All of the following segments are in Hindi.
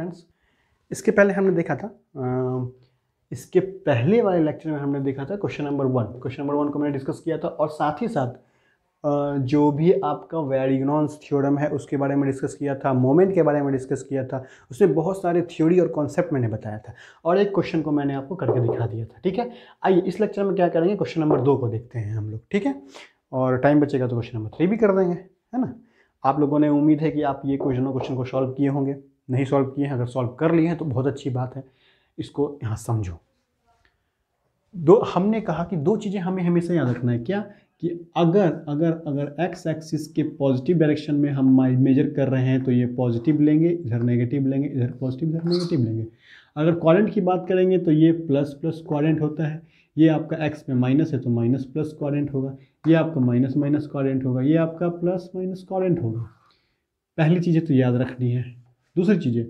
फ्रेंड्स इसके पहले हमने देखा था इसके पहले वाले लेक्चर में हमने देखा था question number one question number one को मैंने डिस्कस किया था और साथ ही साथ जो भी आपका वेरिग्नॉन्स थ्योरम है उसके बारे में डिस्कस किया था मोमेंट के बारे में डिस्कस किया था उसमें बहुत सारे थ्योरी और कॉन्सेप्ट मैंने बताया था और एक क्वेश्चन को मैंने आपको करके दिखा दिया था ठीक है आइए इस लेक्चर में क्या करेंगे क्वेश्चन नंबर दो को देखते हैं हम लोग ठीक है और टाइम बचेगा तो क्वेश्चन नंबर थ्री भी कर देंगे है ना आप लोगों ने उम्मीद है कि आप ये क्वेश्चनों क्वेश्चन को सॉल्व किए होंगे नहीं सॉल्व किए हैं अगर सॉल्व कर लिए हैं तो बहुत अच्छी बात है इसको यहाँ समझो दो हमने कहा कि दो चीज़ें हमें हमेशा याद रखना है क्या कि अगर अगर अगर एक्स एक्सिस के पॉजिटिव डायरेक्शन में हम मेजर कर रहे हैं तो ये पॉजिटिव लेंगे इधर नेगेटिव लेंगे इधर पॉजिटिव इधर नेगेटिव लेंगे अगर क्वारेंट की बात करेंगे तो ये प्लस प्लस क्वारेंट होता है ये आपका एक्स में माइनस है तो माइनस प्लस क्वारेंट होगा ये आपका माइनस माइनस क्वारेंट होगा ये आपका प्लस माइनस क्वारेंट होगा पहली चीज़ें तो याद रखनी है दूसरी चीज़ें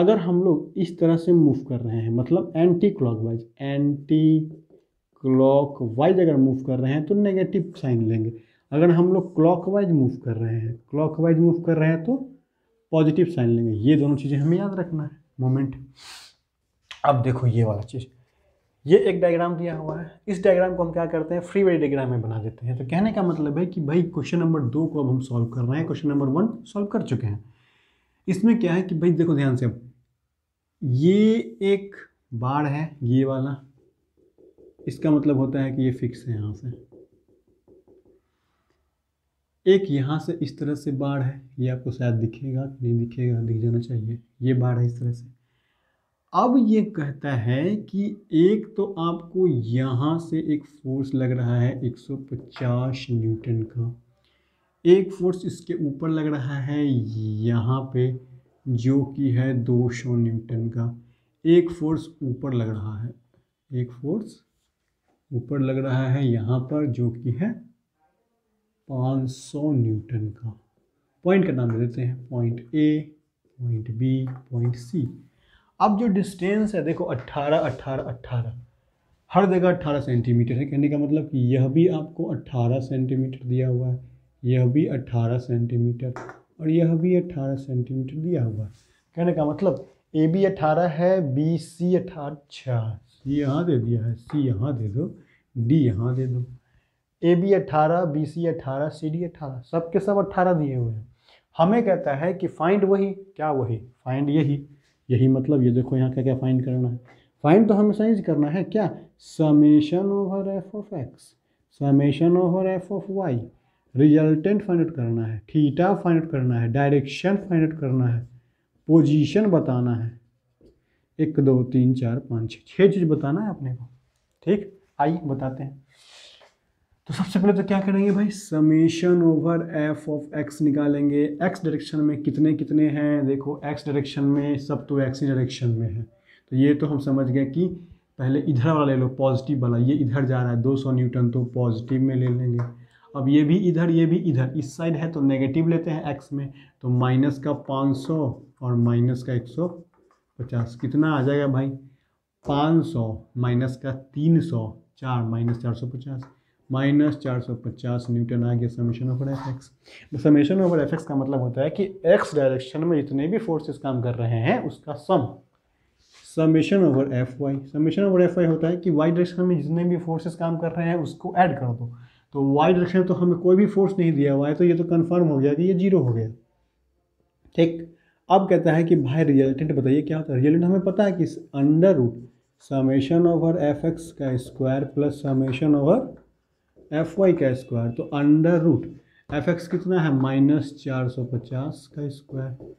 अगर हम लोग इस तरह से मूव कर रहे हैं मतलब anti wise anticlockwise अगर मूव कर रहे हैं तो नेगेटिव साइन लेंगे अगर हम लोग क्लॉक वाइज मूव कर रहे हैं क्लॉक वाइज मूव कर रहे हैं तो पॉजिटिव साइन लेंगे ये दोनों चीज़ें हमें याद रखना है मोमेंट अब देखो ये वाला चीज़ ये एक डायग्राम दिया हुआ है इस डायग्राम को हम क्या करते हैं फ्री वे डायग्राम में बना देते हैं तो कहने का मतलब है कि भाई क्वेश्चन नंबर दो को अब हम सॉल्व कर रहे हैं क्वेश्चन नंबर वन सॉल्व कर चुके हैं इसमें क्या है कि भाई देखो ध्यान से ये एक बाढ़ है ये वाला इसका मतलब होता है कि ये फिक्स है यहाँ से एक यहाँ से इस तरह से बाढ़ है ये आपको शायद दिखेगा नहीं दिखेगा दिख जाना चाहिए ये बाढ़ है इस तरह से अब ये कहता है कि एक तो आपको यहाँ से एक फोर्स लग रहा है 150 न्यूटन का एक फोर्स इसके ऊपर लग रहा है यहाँ पे जो कि है दो सौ न्यूटन का एक फोर्स ऊपर लग रहा है एक फोर्स ऊपर लग रहा है यहाँ पर जो कि है पाँच सौ न्यूटन का पॉइंट का नाम दे देते हैं point A point B point C अब जो डिस्टेंस है देखो अट्ठारह अट्ठारह अट्ठारह हर जगह अट्ठारह सेंटीमीटर है कहने का मतलब कि यह भी आपको अट्ठारह सेंटीमीटर दिया हुआ है यह भी 18 सेंटीमीटर और यह भी 18 सेंटीमीटर दिया हुआ कहने का मतलब ए बी अठारह है बी सी अठारह छः अच्छा, सी यहाँ दे दिया है सी यहाँ दे दो डी यहाँ दे दो ए बी अठारह बी सी अठारह सी डी अठारह सब के सब अट्ठारह दिए हुए हैं हमें कहता है कि फाइंड वही क्या वही फाइंड यही यही मतलब ये देखो यहाँ क्या क्या फाइंड करना है फाइंड तो हमें ही करना है क्या summation over F of X summation over F of Y resultant find out करना है थीटा फाइंड आउट करना है डायरेक्शन फाइंड आउट करना है पोजीशन बताना है एक दो तीन चार पाँच छः छः चीज़ बताना है अपने को ठीक आइए बताते हैं तो सबसे पहले तो क्या करेंगे भाई summation over F of X निकालेंगे एक्स डायरेक्शन में कितने कितने हैं देखो एक्स डायरेक्शन में सब तो एक्स ही डायरेक्शन में है तो ये तो हम समझ गए कि पहले इधर वाला ले लो पॉजिटिव वाला ये इधर जा रहा है 200 न्यूटन तो पॉजिटिव में ले लेंगे अब ये भी इधर ये भी इधर इस साइड है तो नेगेटिव लेते हैं एक्स में तो माइनस का 500 और माइनस का 150 कितना आ जाएगा भाई 500 माइनस का 300 चार माइनस चार सौ पचास माइनस चार सौ पचास न्यूटन आ गया summation over F X summation over F X का मतलब होता है कि एक्स डायरेक्शन में जितने भी फोर्सेस काम कर रहे हैं उसका sum summation over F Y summation over F Y होता है कि वाई डायरेक्शन में जितने भी फोर्सेस काम कर रहे हैं उसको ऐड कर दो तो वाई डायरेक्शन तो हमें कोई भी फोर्स नहीं दिया हुआ है तो ये तो कन्फर्म हो गया कि ये जीरो हो गया ठीक अब कहता है कि भाई रिजल्टेंट बताइए क्या होता है रिजल्टेंट हमें पता है कि under root summation over F X का square plus summation over F Y का स्क्वायर तो अंडर रूट एफ एक्स कितना है माइनस चार सौ पचास का स्क्वायर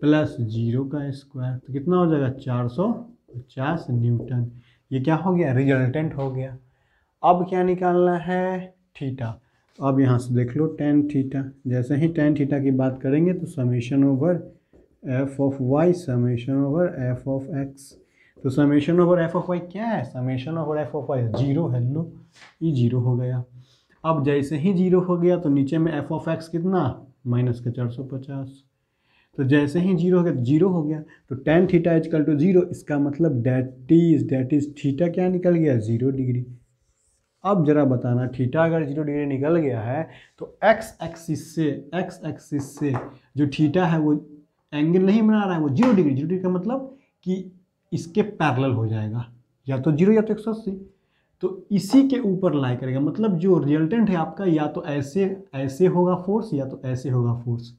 प्लस जीरो का स्क्वायर तो कितना हो जाएगा चार सौ पचास न्यूटन ये क्या हो गया रिजल्टेंट हो गया अब क्या निकालना है थीटा तो अब यहाँ से देख लो टेन थीटा जैसे ही टेन थीटा की बात करेंगे तो summation over F of Y summation over F of X तो summation over F of Y क्या है summation over F of Y zero है लो ये जीरो हो गया अब जैसे ही जीरो हो गया तो नीचे में एफ ऑफ एक्स कितना माइनस का चार सौ पचास तो जैसे ही जीरो हो गया तो जीरो हो गया तो tan theta equal to zero इसका मतलब that is that is theta क्या निकल गया जीरो डिग्री अब जरा बताना थीटा अगर जीरो डिग्री निकल गया है तो एक्स एक्सिस से एक्स एक्सिस से जो थीटा है वो एंगल नहीं बना रहा है वो जीरो डिग्री जीरो डिग्री का मतलब कि इसके पैरल हो जाएगा या तो जीरो या तो एक सौ अस्सी तो इसी के ऊपर लाई करेगा मतलब जो रिजल्टेंट है आपका या तो ऐसे ऐसे होगा फोर्स या तो ऐसे होगा फोर्स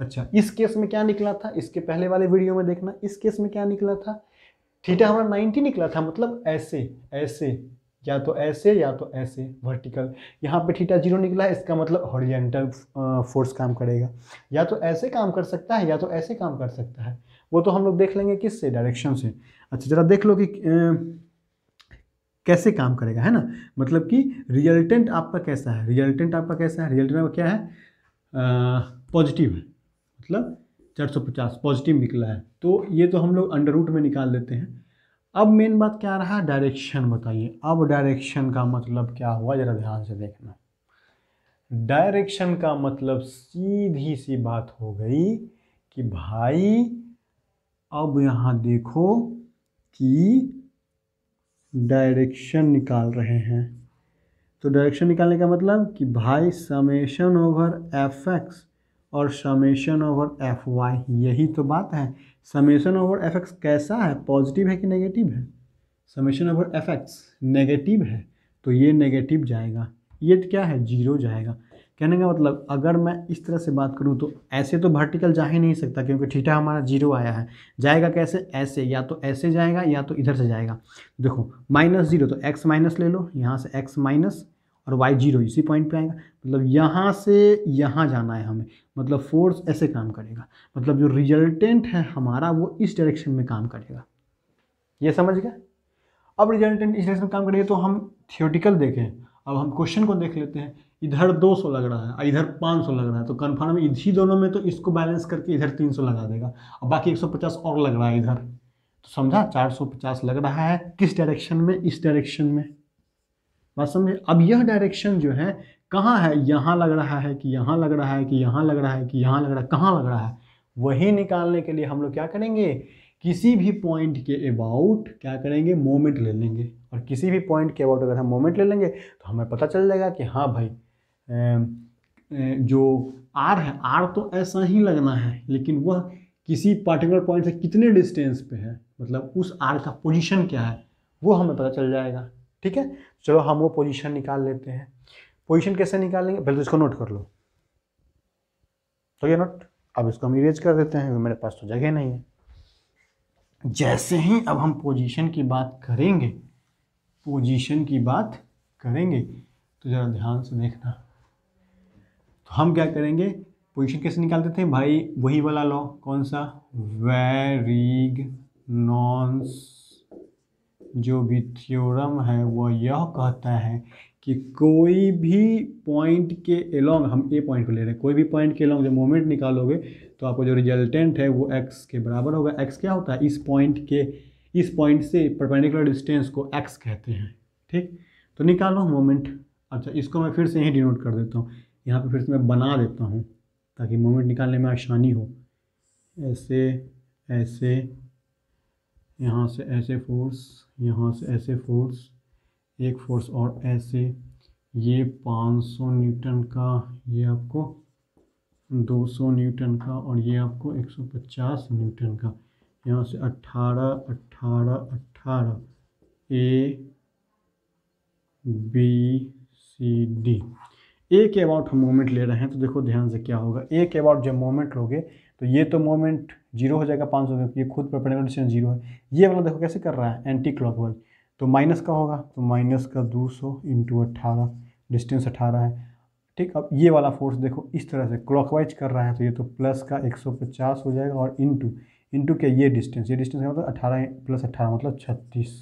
अच्छा इस केस में क्या निकला था इसके पहले वाले वीडियो में देखना इस केस में क्या निकला था थीटा हमारा 90 निकला था मतलब ऐसे ऐसे या तो ऐसे या तो ऐसे वर्टिकल यहाँ पे थीटा जीरो निकला है इसका मतलब हॉरिजेंटल फोर्स काम करेगा या तो ऐसे काम कर सकता है या तो ऐसे काम कर सकता है वो तो हम लोग देख लेंगे किससे डायरेक्शन से अच्छा ज़रा देख लो कि ए, कैसे काम करेगा है ना मतलब कि रिजल्टेंट आपका कैसा है रिजल्टेंट आपका कैसा है रिजल्टेंट आपका क्या है पॉजिटिव है मतलब पचास पॉजिटिव निकला है तो ये तो हम लोग अंडर रूट में निकाल लेते हैं अब मेन बात क्या रहा डायरेक्शन बताइए अब डायरेक्शन का मतलब क्या हुआ ज़रा ध्यान से देखना डायरेक्शन का मतलब सीधी सी बात हो गई कि भाई अब यहाँ देखो कि डायरेक्शन निकाल रहे हैं तो डायरेक्शन निकालने का मतलब कि भाई समेशन ओवर एफ एक्स और समेशन ओवर एफ वाई यही तो बात है समेशन ओवर एफ एक्स कैसा है पॉजिटिव है कि नेगेटिव है summation over F X negative है तो ये नेगेटिव जाएगा ये तो क्या है जीरो जाएगा कहने का मतलब अगर मैं इस तरह से बात करूँ तो ऐसे तो वर्टिकल जा ही नहीं सकता क्योंकि ठीठा हमारा जीरो आया है जाएगा कैसे ऐसे या तो ऐसे जाएगा या तो इधर से जाएगा देखो माइनस जीरो तो एक्स माइनस ले लो यहाँ से एक्स माइनस और वाई जीरो इसी पॉइंट पे आएगा मतलब यहाँ से यहाँ जाना है हमें मतलब फोर्स ऐसे काम करेगा मतलब जो रिजल्टेंट है हमारा वो इस डायरेक्शन में काम करेगा ये समझ गया अब रिजल्टेंट इस डायरेक्शन में काम करेगा तो हम थियोटिकल देखें अब हम क्वेश्चन को देख लेते हैं इधर 200 लग रहा है इधर 500 लग रहा है तो कन्फर्म इसी दोनों में तो इसको बैलेंस करके इधर 300 लगा देगा और बाकी 150 और लग रहा है इधर तो समझा 450 लग रहा है किस डायरेक्शन में इस डायरेक्शन में बात समझे अब यह डायरेक्शन जो है कहाँ है यहाँ लग रहा है कि यहाँ लग रहा है कि यहाँ लग रहा है कि यहाँ लग रहा है कहाँ लग रहा है वही निकालने के लिए हम लोग क्या करेंगे किसी भी पॉइंट के अबाउट क्या करेंगे मोमेंट ले लेंगे और किसी भी पॉइंट के अबाउट अगर हम मोमेंट ले लेंगे तो हमें पता चल जाएगा कि हाँ भाई जो आर है आर तो ऐसा ही लगना है लेकिन वह किसी पर्टिकुलर पॉइंट से कितने डिस्टेंस पे है मतलब उस आर का पोजीशन क्या है वो हमें पता चल जाएगा ठीक है चलो हम वो पोजीशन निकाल लेते हैं पोजीशन कैसे निकालेंगे पहले तो इसको नोट कर लो तो ये नोट अब इसको हम इरेज कर देते हैं मेरे पास तो जगह नहीं है जैसे ही अब हम पोजीशन की बात करेंगे पोजीशन की बात करेंगे तो ज़रा ध्यान से देखना तो हम क्या करेंगे पोजीशन कैसे निकालते थे भाई वही वाला लॉ कौन सा वेरीग नॉन्स जो भी थ्योरम है वह यह कहता है कि कोई भी पॉइंट के एलोंग हम ए पॉइंट को ले रहे हैं कोई भी पॉइंट के एलोंग जब मोमेंट निकालोगे तो आपको जो रिजल्टेंट है वो एक्स के बराबर होगा एक्स क्या होता है इस पॉइंट के इस पॉइंट से परपेंडिकुलर डिस्टेंस को एक्स कहते हैं ठीक तो निकालो मोमेंट अच्छा इसको मैं फिर से यहीं डिनोट कर देता हूँ यहाँ पर फिर से मैं बना देता हूँ ताकि मोमेंट निकालने में आसानी हो ऐसे ऐसे यहाँ से ऐसे फोर्स यहाँ से ऐसे फोर्स एक फोर्स और ऐसे ये 500 न्यूटन का ये आपको 200 न्यूटन का और ये आपको 150 न्यूटन का यहाँ से 18 18 18 A B C D A के अबाउट हम मोमेंट ले रहे हैं तो देखो ध्यान से क्या होगा ए के अबाउट जब मोमेंट लोगे तो ये तो मोमेंट जीरो हो जाएगा पाँच सौ ये खुद परपेंडिकुलर डिस्टेंस जीरो है ये वाला देखो कैसे कर रहा है एंटी क्लॉक वाइज तो माइनस का होगा तो माइनस का दो सौ इंटू अट्ठारह डिस्टेंस अठारह है ठीक अब ये वाला फोर्स देखो इस तरह से क्लॉकवाइज कर रहा है तो ये तो प्लस का 150 हो जाएगा और इंटू इंटू क्या ये डिस्टेंस ये डिस्टेंस का मतलब अठारह प्लस अट्ठारह मतलब छत्तीस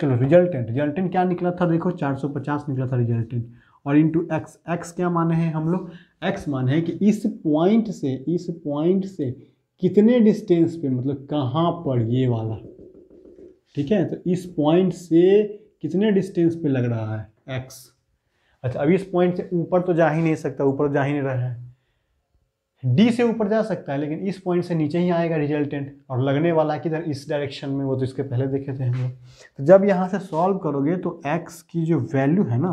चलो रिजल्टेंट रिजल्टेंट क्या निकला था देखो 450 निकला था रिजल्टेंट और इंटू एक्स एक्स क्या माने हैं हम लोग एक्स माने हैं कि इस पॉइंट से इस पॉइंट से कितने डिस्टेंस पे मतलब कहाँ पर ये वाला ठीक है तो इस पॉइंट से कितने डिस्टेंस पे लग रहा है एक्स अच्छा अभी इस पॉइंट से ऊपर तो जा ही नहीं सकता ऊपर जा ही नहीं रहा है डी से ऊपर जा सकता है लेकिन इस पॉइंट से नीचे ही आएगा रिजल्टेंट और लगने वाला है किधर इस डायरेक्शन में वो तो इसके पहले देखे थे हम लोग तो जब यहाँ से सॉल्व करोगे तो एक्स की जो वैल्यू है ना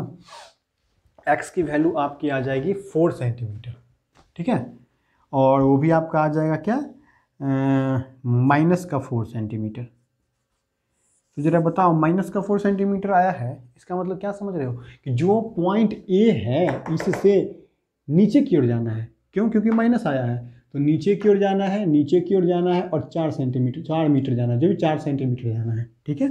एक्स की वैल्यू आपकी आ जाएगी फोर सेंटीमीटर ठीक है और वो भी आपका आ जाएगा क्या माइनस का फोर सेंटीमीटर तो जरा बताओ माइनस का फोर सेंटीमीटर आया है इसका मतलब क्या समझ रहे हो कि जो पॉइंट ए है इससे नीचे की ओर जाना है क्यों क्योंकि माइनस आया है तो नीचे की ओर जाना है नीचे की ओर जाना है और चार सेंटीमीटर चार मीटर जाना है जो भी चार सेंटीमीटर जाना है ठीक है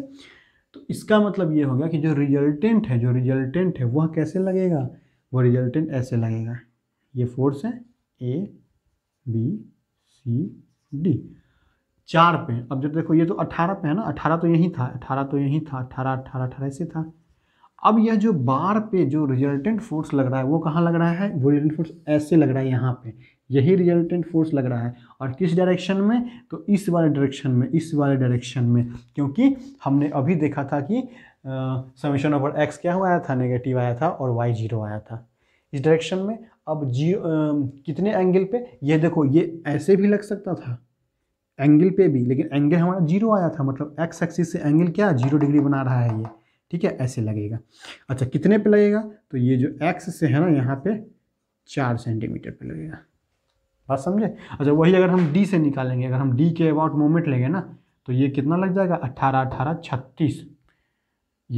तो इसका मतलब ये हो गया कि जो रिजल्टेंट है जो रिजल्टेंट है वह कैसे लगेगा वो रिजल्टेंट ऐसे लगेगा ये फोर्स है ए बी सी डी चार पे अब जब देखो ये तो अट्ठारह पे है ना अट्ठारह तो यही था अट्ठारह तो यही था अट्ठारह अट्ठारह अट्ठारह ऐसे था अब यह जो बार पे जो रिजल्टेंट फोर्स लग रहा है वो कहाँ लग रहा है वो रिजल्टेंट फोर्स ऐसे लग रहा है यहाँ पे यही रिजल्टेंट फोर्स लग रहा है और किस डायरेक्शन में तो इस वाले डायरेक्शन में इस वाले डायरेक्शन में क्योंकि हमने अभी देखा था कि समीशन ऑफर एक्स क्या हुआ आया था नेगेटिव आया था और वाई जीरो आया था इस डायरेक्शन में अब जी आ, कितने एंगल पे ये देखो ये ऐसे भी लग सकता था एंगल पे भी लेकिन एंगल हमारा जीरो आया था मतलब एक्स एक्सिस से एंगल क्या जीरो डिग्री बना रहा है ये ठीक है ऐसे लगेगा अच्छा कितने पे लगेगा तो ये जो एक्स से है ना यहाँ पे चार सेंटीमीटर पे लगेगा बात समझे अच्छा वही अगर हम डी से निकालेंगे अगर हम डी के अबाउट मोमेंट लेंगे ना तो ये कितना लग जाएगा अट्ठारह अट्ठारह छत्तीस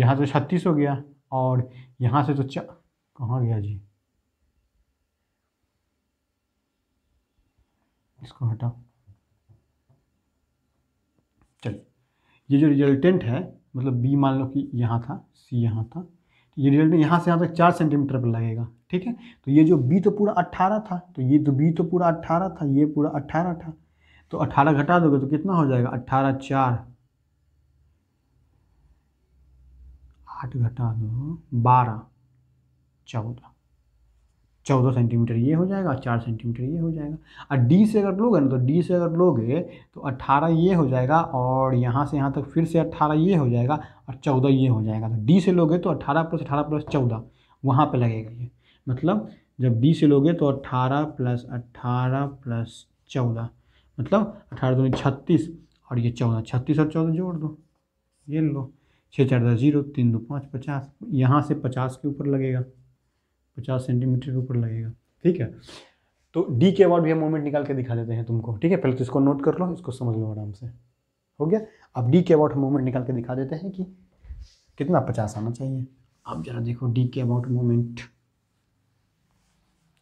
यहाँ से छत्तीस हो गया और यहाँ से तो चार कहाँ गया जी इसको हटाओ चलिए ये जो रिजल्टेंट है मतलब बी मान लो कि यहाँ था सी यहाँ था ये रिजल्टेंट यहाँ से यहाँ तक चार सेंटीमीटर पर लगेगा ठीक है तो ये जो बी तो पूरा अट्ठारह था तो ये तो बी तो पूरा अट्ठारह था ये पूरा अट्ठारह था तो अट्ठारह घटा दोगे तो कितना हो जाएगा अट्ठारह चार आठ घटा दो बारह चौदह चौदह सेंटीमीटर ये हो जाएगा चार सेंटीमीटर ये हो जाएगा और डी से अगर लोगे ना तो डी से अगर लोगे तो अट्ठारह ये हो जाएगा और यहाँ से यहाँ तक फिर से अट्ठारह ये हो जाएगा और चौदह ये हो जाएगा तो डी से लोगे तो अट्ठारह प्लस अठारह प्लस चौदह वहाँ पर लगेगा ये मतलब जब डी से लोगे तो अट्ठारह प्लस अट्ठारह प्लस चौदह मतलब अठारह दो छत्तीस और ये चौदह छत्तीस और चौदह जोड़ दो ये लो छः चार दस जीरो तीन दो पाँच पचास यहाँ से पचास के ऊपर लगेगा पचास सेंटीमीटर के ऊपर लगेगा ठीक है तो डी के अवार्ड भी हम मोमेंट निकाल के दिखा देते हैं तुमको ठीक है पहले तो इसको नोट कर लो इसको समझ लो आराम से हो गया अब डी के अबाउट मोमेंट निकाल के दिखा देते हैं कि कितना पचास आना चाहिए आप जरा देखो डी के अबाउट मोमेंट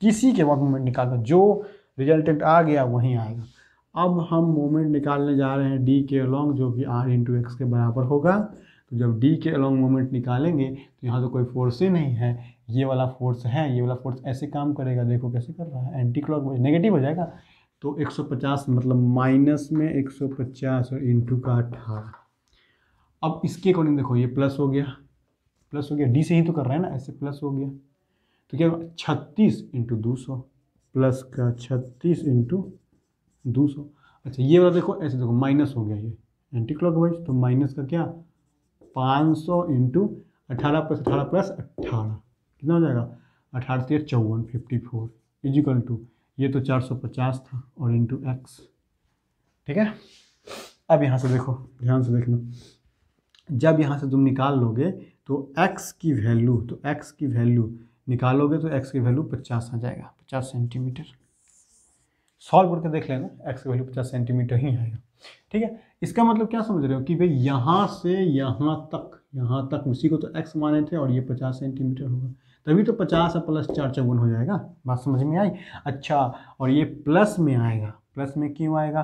किसी के अबाउट मोमेंट निकाल दो जो रिजल्टेंट आ गया वहीं आएगा अब हम मोमेंट निकालने जा रहे हैं डी के अलॉन्ग जो कि आर इंटू एक्स के बराबर होगा तो जब डी के अलॉन्ग मोमेंट निकालेंगे तो यहाँ तो कोई फोर्स ही नहीं है ये वाला फोर्स है ये वाला फोर्स ऐसे काम करेगा देखो कैसे कर रहा है एंटी क्लॉक नेगेटिव हो जाएगा तो 150 मतलब माइनस में 150 और इंटू का अठारह अब इसके अकॉर्डिंग देखो ये प्लस हो गया प्लस हो गया डी से ही तो कर रहे हैं ना ऐसे प्लस हो गया तो क्या छत्तीस इंटू दो सौ प्लस का छत्तीस इंटू दो सौ अच्छा ये वाला देखो ऐसे देखो माइनस हो गया ये एंटी क्लॉक वाइज तो माइनस का क्या पाँच सौ इंटू अठारह प्लस अठारह प्लस अट्ठारह कितना हो जाएगा अठारह से चौवन फिफ्टी फोर इजिकल टू ये तो चार सौ पचास था और इंटू एक्स ठीक है अब यहाँ से देखो ध्यान से देखना जब यहाँ से तुम निकाल लोगे तो x की वैल्यू तो x की वैल्यू निकालोगे तो x की वैल्यू पचास आ जाएगा पचास सेंटीमीटर सॉल्व करके देख लेना x की वैल्यू पचास सेंटीमीटर ही आएगा ठीक है इसका मतलब क्या समझ रहे हो कि भाई यहाँ से यहाँ तक यहाँ तक उसी को तो एक्स माने थे और ये पचास सेंटीमीटर होगा तभी तो पचास और प्लस चार चौगुन हो जाएगा बात समझ में आई अच्छा और ये प्लस में आएगा प्लस में क्यों आएगा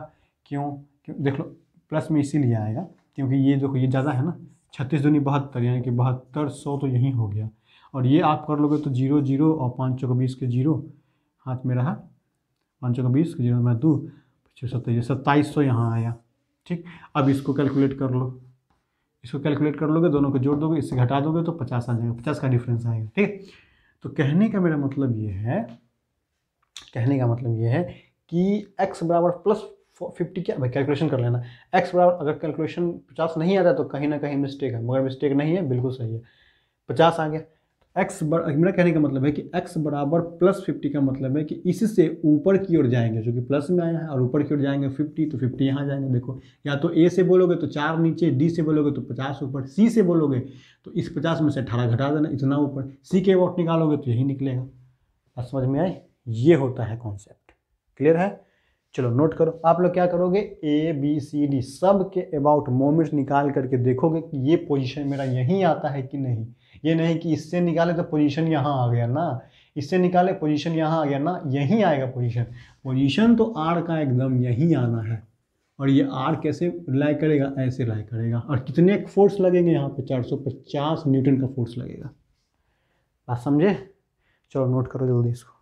क्यों क्यों देख लो प्लस में इसीलिए आएगा क्योंकि ये देखो ये ज़्यादा है ना छत्तीस दूनी बहत्तर यानी कि बहत्तर सौ तो यहीं हो गया और ये आप कर लोगे तो जीरो जीरो और पाँच सौ बीस के जीरो हाथ में रहा पाँच सौ बीस के जीरो में दो छः सत्ताईस सत्ताईस सौ यहाँ आया ठीक अब इसको कैलकुलेट कर लो इसको कैलकुलेट कर लोगे दोनों को जोड़ दोगे इससे घटा दोगे तो पचास आ जाएगा पचास का डिफरेंस आएगा ठीक तो कहने का मेरा मतलब ये है कहने का मतलब ये है कि x बराबर प्लस फिफ्टी क्या भाई कैलकुलेशन कर लेना x बराबर अगर कैलकुलेशन पचास नहीं आता तो कहीं ना कहीं मिस्टेक है मगर मिस्टेक नहीं है बिल्कुल सही है पचास आ गया एक्स बर मेरा कहने का मतलब है कि एक्स बराबर प्लस फिफ्टी का मतलब है कि इससे ऊपर की ओर जाएंगे जो कि प्लस में आया है और ऊपर की ओर जाएंगे फिफ्टी तो फिफ्टी यहाँ जाएंगे देखो या तो ए से बोलोगे तो चार नीचे डी से बोलोगे तो पचास ऊपर सी से बोलोगे तो इस पचास में से अठारह घटा देना इतना ऊपर सी के वोट निकालोगे तो यही निकलेगा बात समझ में आए ये होता है कॉन्सेप्ट क्लियर है चलो नोट करो आप लोग क्या करोगे ए बी सी डी सब के अबाउट मोमेंट्स निकाल करके देखोगे कि ये पोजिशन मेरा यहीं आता है कि नहीं ये नहीं कि इससे निकाले तो पोजीशन यहाँ आ गया ना इससे निकाले पोजीशन यहाँ आ गया ना यहीं आएगा पोजीशन पोजीशन तो आर का एकदम यहीं आना है और ये आर कैसे लाई करेगा ऐसे लाई करेगा और कितने फोर्स लगेंगे यहाँ पे 450 न्यूटन का फोर्स लगेगा बात समझे चलो नोट करो जल्दी इसको